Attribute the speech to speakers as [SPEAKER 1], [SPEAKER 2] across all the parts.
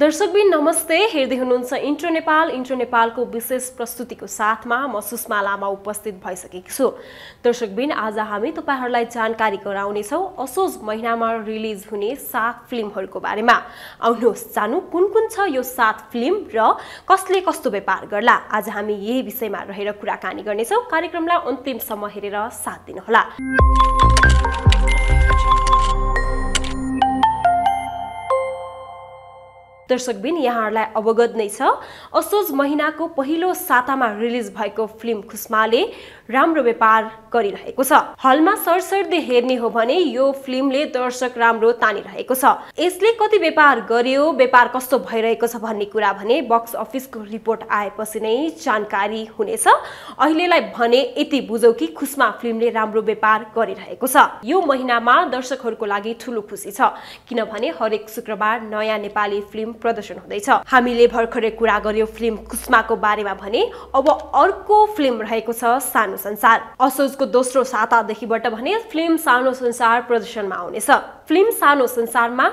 [SPEAKER 1] दर्शकबिन नमस्ते हेर्दै हुनुहुन्छ इन्ट्रो नेपाल इन्ट्रो नेपालको विशेष प्रस्तुतिको साथमा म सुषमा लामा उपस्थित भइसकेको छु दर्शकबिन आज हामी तपाईँहरूलाई जानकारी गराउनेछौँ असोज महिनामा रिलिज हुने सात फिल्महरूको बारेमा आउनुहोस् जानु कुन कुन छ यो सात फिल्म र कसले कस्तो व्यापार गर्ला आज हामी यही विषयमा रहेर कुराकानी गर्नेछौँ कार्यक्रमलाई अन्तिमसम्म हेरेर साथ दिनुहोला दर्शकबिन यहाँहरूलाई अवगत नै छ असोज महिनाको पहिलो सातामा रिलिज भएको फिल्म खुस्माले राम्रो व्यापार गरिरहेको छ हलमा सरसर्दै हेर्ने हो भने यो फिल्मले दर्शक राम्रो तानिरहेको छ यसले कति व्यापार गर्यो व्यापार कस्तो भइरहेको छ भन्ने कुरा भने बक्स अफिसको रिपोर्ट आएपछि नै जानकारी हुनेछ अहिलेलाई भने यति बुझौ कि खुस्मा फिल्मले राम्रो व्यापार गरिरहेको छ यो महिनामा दर्शकहरूको लागि ठुलो खुसी छ किनभने हरेक शुक्रबार नयाँ नेपाली फिल्म प्रदर्शन हुँदैछ हामीले भर्खरै कुरा गर्यो फिल्म कुस्माको बारेमा भने अब अर्को फिल्म रहेको छ सानो संसार असोजको दोस्रो सातादेखिबाट भने फिल्म सानो संसार प्रदर्शनमा आउनेछ फिल्म सानो संसारमा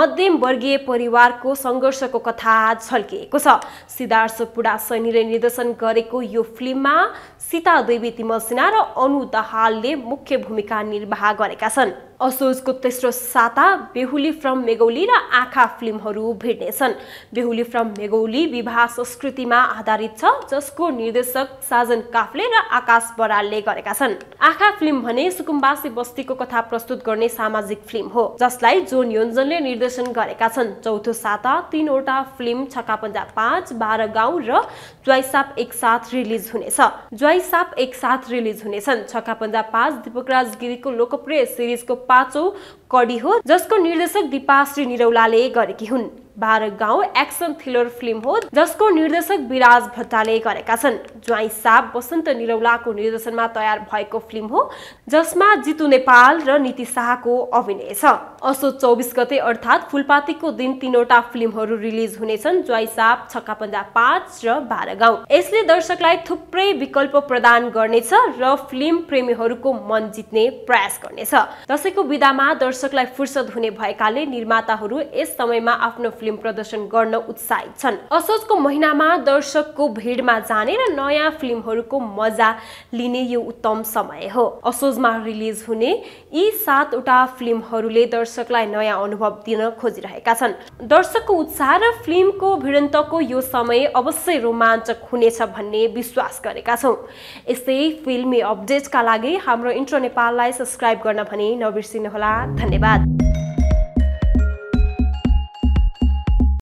[SPEAKER 1] मध्यम वर्गीय परिवारको सङ्घर्षको कथा झल्किएको छ सिद्धार्थ पुडा सैनीले निर्देशन गरेको यो फिल्ममा सीता देवी तिमल सिन्हा र अनु दहालले मुख्य भूमिका निर्वाह गरेका छन् असोजको तेस्रो साता बेहुली फ्रम मेगौली र आँखा फिल्महरू भेट्नेछन् बेहुली फ्रम मेगौली विवाह संस्कृतिमा आधारित छ जसको निर्देशक साजन काफले र आकाश बरालले गरेका छन् आँखा फिल्म भने सुकुम्बासी बस्तीको कथा प्रस्तुत गर्ने सामाजिक फिल्म हो जसलाई जोन योन्जनले निर्देशन गरेका छन् चौथो साता तीनवटा फिल्म छक्का पन्जा पाँच बाह्र गाउँ र ज्वाइसाप एकसाथ रिलिज हुनेछ ज्वाइसाप एकसाथ रिलिज हुनेछन् छक्का पन्जा पाँच दीपकराज गिरीको लोकप्रिय सिरिजको पाँचौँ कडी हो जसको निर्देशक दिपाश्री निरौलाले गरेकी हुन् बाह्र गाउँ एक्सन थ्रिलर फिल्म हो जसको निर्देशक विराज भट्टाले गरेका छन् ज्वाइँ साप वसन्त निरौलाको निर्देशनमा तयार भएको फिल्म हो जसमा जितु नेपाल र नीति शाहको अभिनय छ असो चौबिस गते अर्थात् फुलपातीको दिन तीनवटा फिल्महरू रिलिज हुनेछन् ज्वाइँ साप छक्का पन्जा पाँच र बाह्र गाउँ यसले दर्शकलाई थुप्रै विकल्प प्रदान गर्नेछ र फिल्म प्रेमीहरूको मन जित्ने प्रयास गर्नेछ दसैँको विधामा दर्शकलाई फुर्सद हुने भएकाले निर्माताहरू यस समयमा आफ्नो फिल्म फिल्म प्रदर्शन गर्न उत्साहित छन् असोजको महिनामा दर्शकको भिडमा जाने र नयाँ फिल्महरूको मजा लिने यो उत्तम समय हो असोजमा रिलिज हुने यी सातवटा फिल्महरूले दर्शकलाई नयाँ अनुभव दिन खोजिरहेका छन् दर्शकको उत्साह र फिल्मको भिडन्तको यो समय अवश्य रोमाञ्चक हुनेछ भन्ने विश्वास गरेका छौँ यस्तै फिल्मी अपडेटका लागि हाम्रो इन्ट्रो नेपाललाई सब्सक्राइब गर्न भने नबिर्सिनुहोला धन्यवाद